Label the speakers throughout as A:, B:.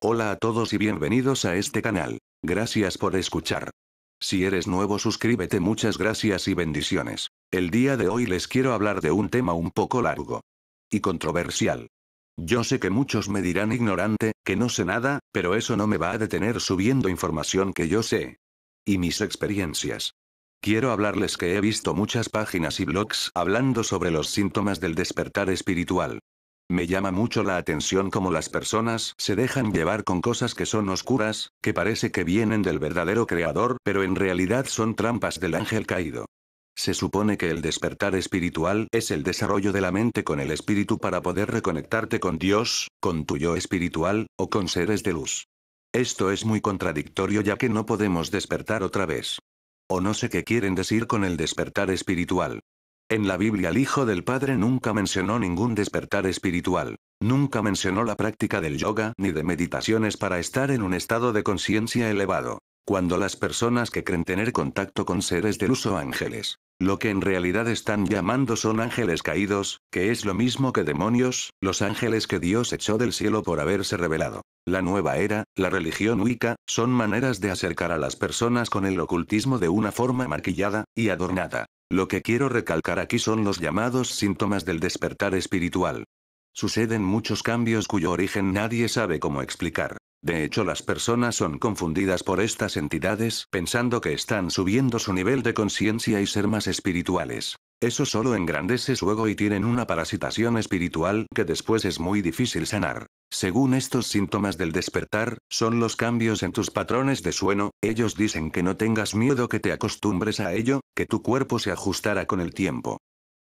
A: Hola a todos y bienvenidos a este canal. Gracias por escuchar. Si eres nuevo suscríbete muchas gracias y bendiciones. El día de hoy les quiero hablar de un tema un poco largo. Y controversial. Yo sé que muchos me dirán ignorante, que no sé nada, pero eso no me va a detener subiendo información que yo sé. Y mis experiencias. Quiero hablarles que he visto muchas páginas y blogs hablando sobre los síntomas del despertar espiritual, me llama mucho la atención cómo las personas se dejan llevar con cosas que son oscuras, que parece que vienen del verdadero creador, pero en realidad son trampas del ángel caído. Se supone que el despertar espiritual es el desarrollo de la mente con el espíritu para poder reconectarte con Dios, con tu yo espiritual, o con seres de luz. Esto es muy contradictorio ya que no podemos despertar otra vez. O no sé qué quieren decir con el despertar espiritual. En la Biblia el Hijo del Padre nunca mencionó ningún despertar espiritual. Nunca mencionó la práctica del yoga ni de meditaciones para estar en un estado de conciencia elevado cuando las personas que creen tener contacto con seres del uso ángeles, lo que en realidad están llamando son ángeles caídos, que es lo mismo que demonios, los ángeles que Dios echó del cielo por haberse revelado. La nueva era, la religión Wicca, son maneras de acercar a las personas con el ocultismo de una forma maquillada y adornada. Lo que quiero recalcar aquí son los llamados síntomas del despertar espiritual. Suceden muchos cambios cuyo origen nadie sabe cómo explicar. De hecho las personas son confundidas por estas entidades, pensando que están subiendo su nivel de conciencia y ser más espirituales. Eso solo engrandece su ego y tienen una parasitación espiritual que después es muy difícil sanar. Según estos síntomas del despertar, son los cambios en tus patrones de sueño, ellos dicen que no tengas miedo que te acostumbres a ello, que tu cuerpo se ajustará con el tiempo.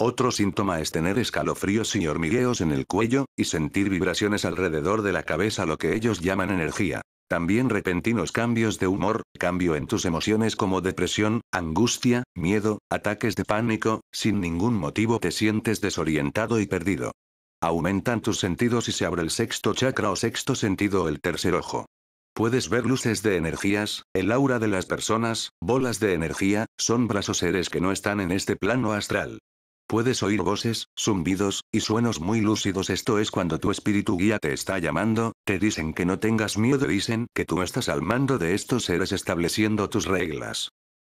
A: Otro síntoma es tener escalofríos y hormigueos en el cuello, y sentir vibraciones alrededor de la cabeza, lo que ellos llaman energía. También repentinos cambios de humor, cambio en tus emociones como depresión, angustia, miedo, ataques de pánico, sin ningún motivo te sientes desorientado y perdido. Aumentan tus sentidos y se abre el sexto chakra o sexto sentido o el tercer ojo. Puedes ver luces de energías, el aura de las personas, bolas de energía, sombras o seres que no están en este plano astral. Puedes oír voces, zumbidos, y suenos muy lúcidos. Esto es cuando tu espíritu guía te está llamando, te dicen que no tengas miedo, dicen que tú estás al mando de estos seres estableciendo tus reglas.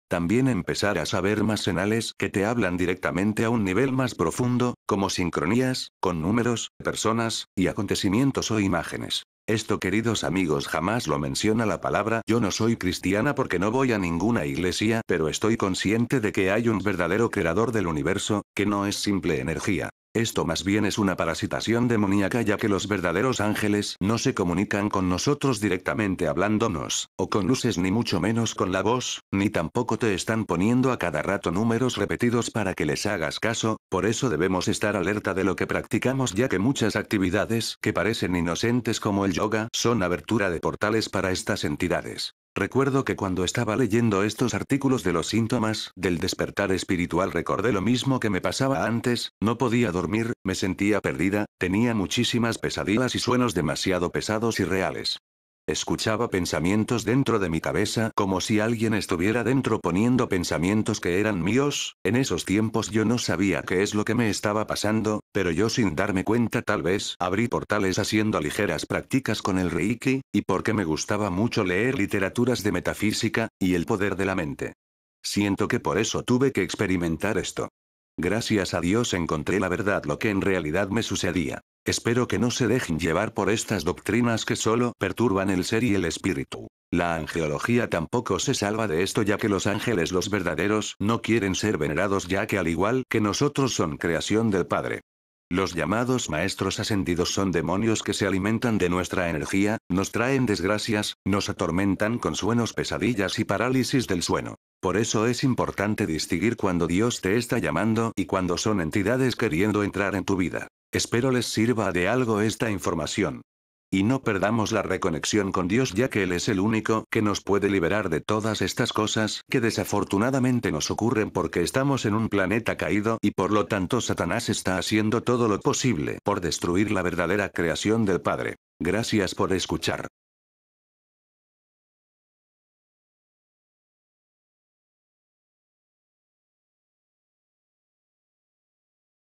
A: También empezar a saber más señales que te hablan directamente a un nivel más profundo, como sincronías, con números, personas, y acontecimientos o imágenes. Esto queridos amigos jamás lo menciona la palabra yo no soy cristiana porque no voy a ninguna iglesia, pero estoy consciente de que hay un verdadero creador del universo, que no es simple energía. Esto más bien es una parasitación demoníaca ya que los verdaderos ángeles no se comunican con nosotros directamente hablándonos, o con luces ni mucho menos con la voz, ni tampoco te están poniendo a cada rato números repetidos para que les hagas caso, por eso debemos estar alerta de lo que practicamos ya que muchas actividades que parecen inocentes como el yoga son abertura de portales para estas entidades. Recuerdo que cuando estaba leyendo estos artículos de los síntomas del despertar espiritual recordé lo mismo que me pasaba antes, no podía dormir, me sentía perdida, tenía muchísimas pesadillas y sueños demasiado pesados y reales. Escuchaba pensamientos dentro de mi cabeza como si alguien estuviera dentro poniendo pensamientos que eran míos, en esos tiempos yo no sabía qué es lo que me estaba pasando, pero yo sin darme cuenta tal vez abrí portales haciendo ligeras prácticas con el Reiki, y porque me gustaba mucho leer literaturas de metafísica, y el poder de la mente. Siento que por eso tuve que experimentar esto. Gracias a Dios encontré la verdad lo que en realidad me sucedía. Espero que no se dejen llevar por estas doctrinas que solo perturban el ser y el espíritu. La angeología tampoco se salva de esto ya que los ángeles los verdaderos no quieren ser venerados ya que al igual que nosotros son creación del Padre. Los llamados maestros ascendidos son demonios que se alimentan de nuestra energía, nos traen desgracias, nos atormentan con sueños pesadillas y parálisis del sueño. Por eso es importante distinguir cuando Dios te está llamando y cuando son entidades queriendo entrar en tu vida. Espero les sirva de algo esta información. Y no perdamos la reconexión con Dios ya que Él es el único que nos puede liberar de todas estas cosas que desafortunadamente nos ocurren porque estamos en un planeta caído y por lo tanto Satanás está haciendo todo lo posible por destruir la verdadera creación del Padre. Gracias por escuchar.